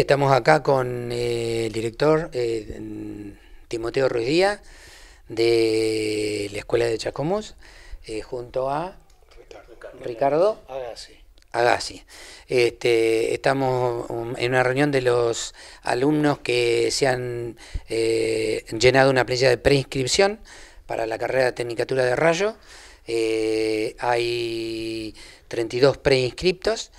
Estamos acá con eh, el director eh, Timoteo Ruiz Díaz de la Escuela de Chacomos eh, junto a Ricardo, Agassi. Este, estamos um, en una reunión de los alumnos que se han llenado una presencia de preinscripción para la carrera de Tecnicatura de Rayo. hay 32 preinscriptos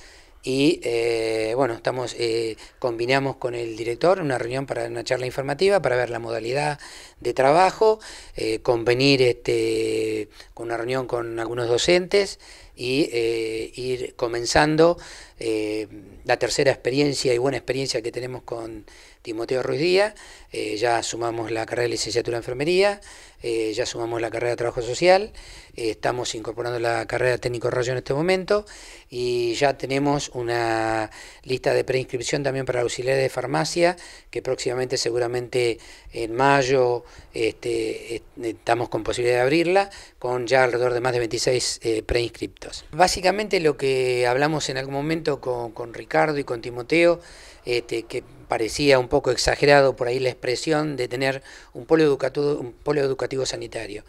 y eh, bueno, estamos eh, combinamos con el director una reunión para una charla informativa para ver la modalidad de trabajo, eh, convenir este, con una reunión con algunos docentes y ir comenzando la tercera experiencia y buena experiencia que tenemos con Timoteo Ruiz Díaz, eh, ya sumamos la carrera de licenciatura en enfermería, eh, ya sumamos la carrera de trabajo social, eh, estamos incorporando la carrera de técnico rayo en este momento y ya tenemos una lista de preinscripción también para auxiliar de farmacia que próximamente seguramente en mayo este, estamos con posibilidad de abrirla con ya alrededor de más de 26 preinscriptos. Básicamente lo que hablamos en algún momento con, Ricardo y con Timoteo, este, que parecía un poco exagerado por ahí la expresión de tener un polo educativo, sanitario.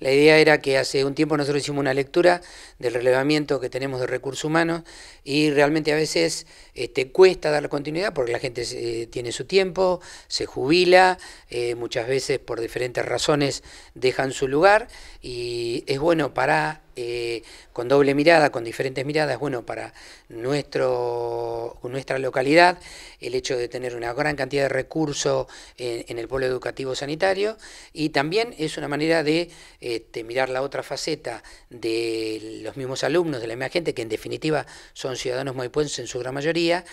La idea era que hace un tiempo nosotros hicimos una lectura del relevamiento que tenemos de recursos humanos y realmente a veces este, cuesta dar la continuidad porque la gente eh, tiene su tiempo, se jubila, eh, muchas veces por diferentes razones dejan su lugar y es bueno para eh, con doble mirada, con diferentes miradas, bueno, para nuestro, nuestra localidad, el hecho de tener una gran cantidad de recursos en, el polo educativo sanitario y también es una manera de este, mirar la otra faceta de los mismos alumnos, de la misma gente, que en definitiva son ciudadanos maipuenses en su gran mayoría,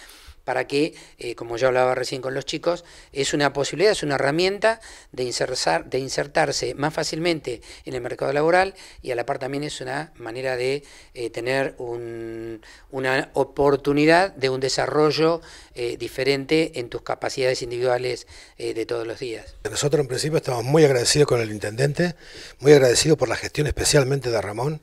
para que, eh, como yo hablaba recién con los chicos, es una posibilidad, es una herramienta de, insertar, de insertarse más fácilmente en el mercado laboral y a la par también es una manera de eh, tener una oportunidad de un desarrollo eh, diferente en tus capacidades individuales de todos los días. Nosotros en principio estamos muy agradecidos con el intendente, muy agradecidos por la gestión especialmente de Ramón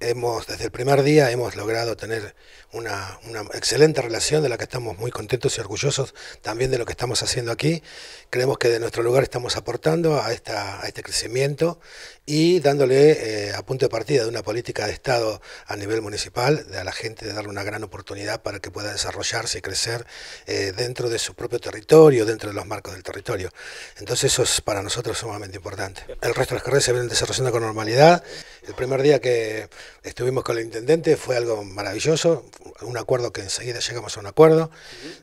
hemos, desde el primer día hemos logrado tener una, excelente relación de la que estamos muy contentos y orgullosos también de lo que estamos haciendo aquí. Creemos que de nuestro lugar estamos aportando a, esta, este crecimiento y dándole eh, a punto de partida de una política de Estado a nivel municipal, de a la gente de darle una gran oportunidad para que pueda desarrollarse y crecer eh, dentro de su propio territorio, dentro de los marcos del territorio. Entonces eso es para nosotros sumamente importante. El resto de las carreras se vienen desarrollando con normalidad. El primer día que estuvimos con el intendente fue algo maravilloso, un acuerdo que enseguida llegamos a un acuerdo.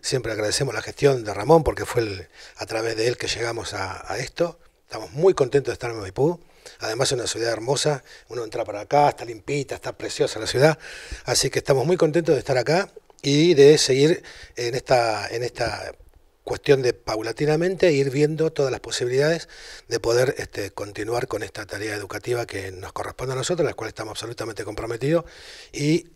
Siempre agradecemos la gestión de Ramón porque fue a través de él que llegamos a, esto. Estamos muy contentos de estar en Maipú. Además es una ciudad hermosa, uno entra para acá, está limpita, está preciosa la ciudad. Así que estamos muy contentos de estar acá y de seguir en esta, en esta cuestión de paulatinamente ir viendo todas las posibilidades de poder este, continuar con esta tarea educativa que nos corresponde a nosotros, la cual estamos absolutamente comprometidos y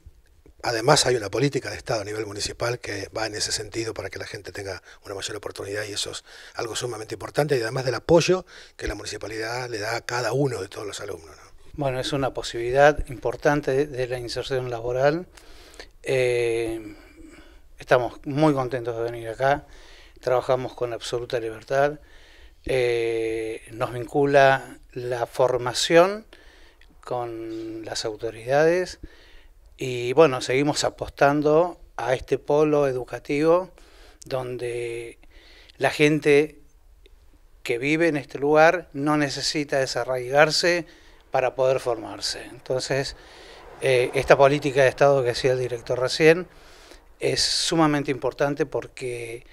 además hay una política de Estado a nivel municipal que va en ese sentido para que la gente tenga una mayor oportunidad y eso es algo sumamente importante y además del apoyo que la municipalidad le da a cada uno de todos los alumnos. Bueno, es una posibilidad importante de la inserción laboral. Eh, estamos muy contentos de venir acá trabajamos con absoluta libertad, eh, nos vincula la formación con las autoridades y bueno, seguimos apostando a este polo educativo donde la gente que vive en este lugar no necesita desarraigarse para poder formarse. Entonces, eh, esta política de Estado que hacía el director recién es sumamente importante porque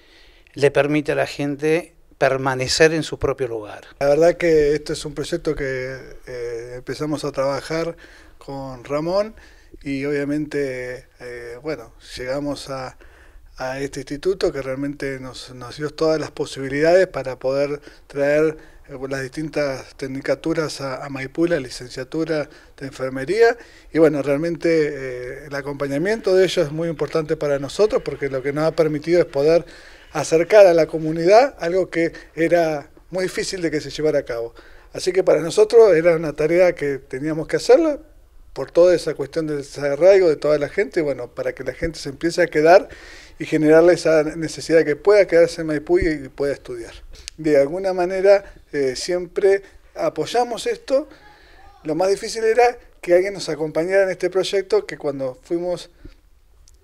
le permite a la gente permanecer en su propio lugar. La verdad que este es un proyecto que eh, empezamos a trabajar con Ramón y obviamente, eh, bueno, llegamos a, este instituto que realmente nos, nos, dio todas las posibilidades para poder traer eh, las distintas tecnicaturas a, a Maipú, la licenciatura de enfermería, y bueno, realmente el acompañamiento de ellos es muy importante para nosotros porque lo que nos ha permitido es poder acercar a la comunidad algo que era muy difícil de que se llevara a cabo. Así que para nosotros era una tarea que teníamos que hacerla por toda esa cuestión del desarraigo de toda la gente, bueno, para que la gente se empiece a quedar y generarle esa necesidad de que pueda quedarse en Maipú y pueda estudiar. De alguna manera eh, siempre apoyamos esto. Lo más difícil era que alguien nos acompañara en este proyecto, que cuando fuimos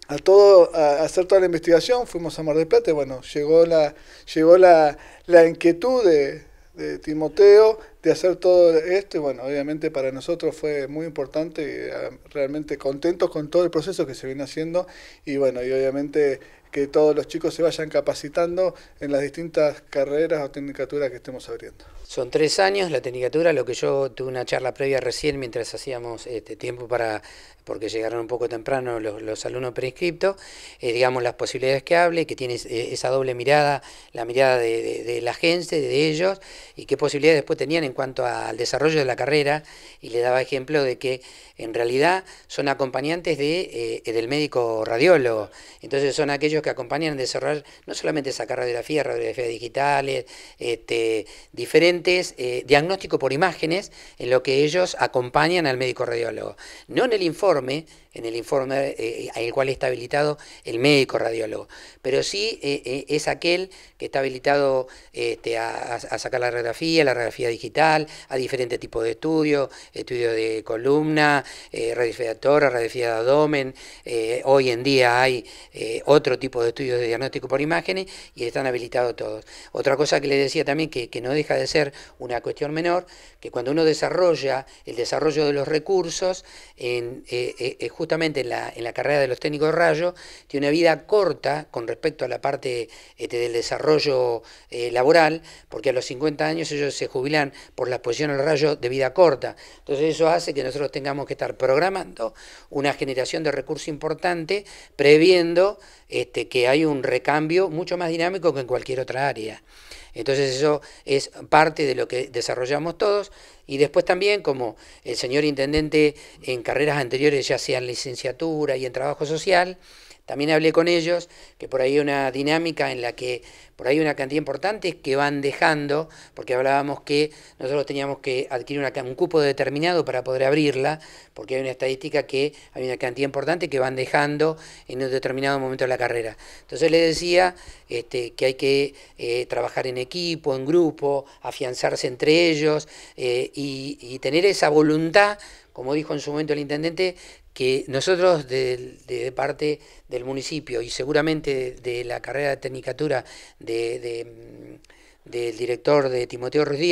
a todo a hacer toda la investigación, fuimos a Mar del Plata, y bueno, llegó la llegó la, la inquietud de, de, Timoteo de hacer todo esto y bueno, obviamente para nosotros fue muy importante, y ah, realmente contentos con todo el proceso que se viene haciendo y bueno, y obviamente que todos los chicos se vayan capacitando en las distintas carreras o tecnicaturas que estemos abriendo. Son tres años la tecnicatura, lo que yo tuve una charla previa recién mientras hacíamos este tiempo para, porque llegaron un poco temprano los, alumnos preinscriptos, eh, digamos las posibilidades que hable, que tiene esa doble mirada, la mirada de, la gente, de ellos, y qué posibilidades después tenían en cuanto al desarrollo de la carrera, y le daba ejemplo de que en realidad son acompañantes de, eh, del médico radiólogo, entonces son aquellos que acompañan en desarrollar no solamente sacar radiografía, radiografías digitales, este, diferentes eh, diagnóstico diagnósticos por imágenes en lo que ellos acompañan al médico radiólogo. No en el informe, en el informe en eh, el cual está habilitado el médico radiólogo, pero sí eh, es aquel que está habilitado este, a, sacar la radiografía, la radiografía digital, a diferentes tipos de estudios, estudios de columna, radiografía de radiografía de abdomen, hoy en día hay otro tipo tipo de estudios de diagnóstico por imágenes y están habilitados todos. Otra cosa que les decía también, que, no deja de ser una cuestión menor, que cuando uno desarrolla el desarrollo de los recursos, en, eh, eh, eh, justamente en la, carrera de los técnicos de rayo, tiene una vida corta con respecto a la parte este, del desarrollo laboral, porque a los 50 años ellos se jubilan por la exposición al rayo de vida corta. Entonces eso hace que nosotros tengamos que estar programando una generación de recursos importante, previendo... Este, este, que hay un recambio mucho más dinámico que en cualquier otra área. Entonces eso es parte de lo que desarrollamos todos y después también como el señor intendente en carreras anteriores, ya sea en licenciatura y en trabajo social, también hablé con ellos que por ahí hay una dinámica en la que por ahí una cantidad importante que van dejando, porque hablábamos que nosotros teníamos que adquirir un cupo determinado para poder abrirla, porque hay una estadística que hay una cantidad importante que van dejando en un determinado momento de la carrera. Entonces les decía este, que hay que eh, trabajar en equipo, en grupo, afianzarse entre ellos eh, y, y tener esa voluntad como dijo en su momento el intendente, que nosotros de, parte del municipio y seguramente de, la carrera de tecnicatura de del director de Timoteo Ruiz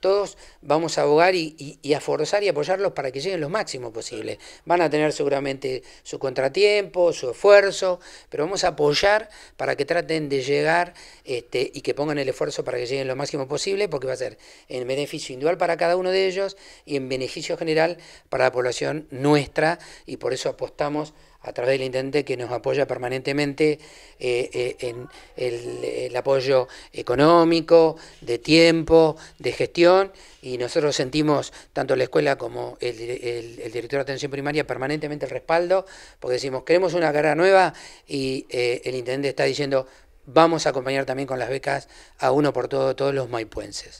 todos vamos a abogar y, y, a forzar y apoyarlos para que lleguen lo máximo posible. Van a tener seguramente su contratiempo, su esfuerzo, pero vamos a apoyar para que traten de llegar este, y que pongan el esfuerzo para que lleguen lo máximo posible, porque va a ser en beneficio individual para cada uno de ellos y en beneficio general para la población nuestra, y por eso apostamos a través del intendente que nos apoya permanentemente eh, eh, en el, apoyo económico, de tiempo, de gestión, y nosotros sentimos, tanto la escuela como el, director de atención primaria, permanentemente el respaldo, porque decimos, queremos una carrera nueva, y eh, el intendente está diciendo, vamos a acompañar también con las becas a uno por todo, todos los maipuenses.